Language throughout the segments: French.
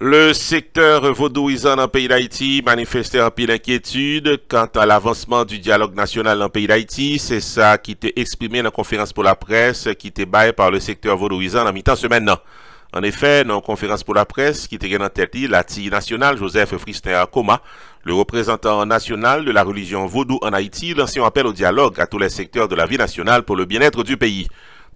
Le secteur vaudouisant en pays d'Haïti manifestait un pile inquiétude quant à l'avancement du dialogue national en pays d'Haïti. C'est ça qui était exprimé dans la conférence pour la presse qui était baillée par le secteur vaudouisant en mi-temps semaine. En effet, dans la conférence pour la presse qui était en tête, la TI nationale, Joseph frister Akoma, le représentant national de la religion vaudou en Haïti, lançait un appel au dialogue à tous les secteurs de la vie nationale pour le bien-être du pays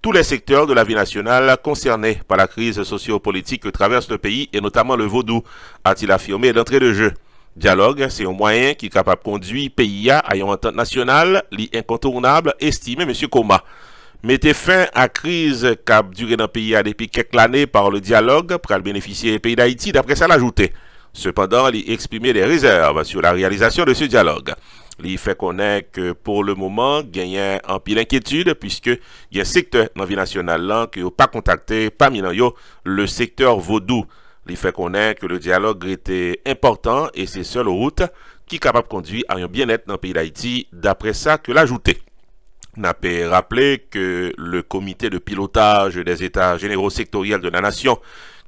tous les secteurs de la vie nationale concernés par la crise sociopolitique que traverse le pays et notamment le vaudou, a-t-il affirmé d'entrée de jeu. Dialogue, c'est un moyen qui est capable de conduire pays à une entente nationale, l'incontournable, incontournable, estimé M. Coma. Mettez fin à crise qui a duré dans le pays depuis quelques années par le dialogue pour bénéficier du pays d'Haïti, d'après ça l'ajouté. Cependant, il exprimait des réserves sur la réalisation de ce dialogue. Li fe konen ke pou le mouman genyen an pi l'enkyetude Piske gen sektor nan vi nasyonal lan ki yo pa kontakte pa mi nan yo le sektor vodou Li fe konen ke le diyalog rete important e se sol ou route Ki kapap kondwi a yon bien et nan pi l'Haiti dapre sa ke l'ajoute Na pe rappele ke le komite de pilotaj des etat genero sektoriel de nanasyon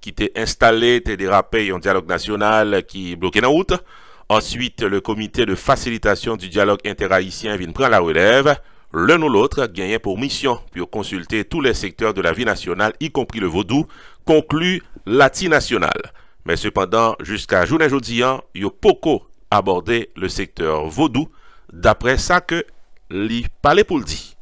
Ki te installe te de rappele yon diyalog nasyonal ki bloke nan route Ensuite, le comité de facilitation du dialogue interhaïtien vient prendre la relève. L'un ou l'autre gagné pour mission pour consulter tous les secteurs de la vie nationale, y compris le vaudou, conclut l'ATI national. Mais cependant, jusqu'à journée aujourd'hui, il beaucoup abordé le secteur vaudou d'après ça que li Pouldi.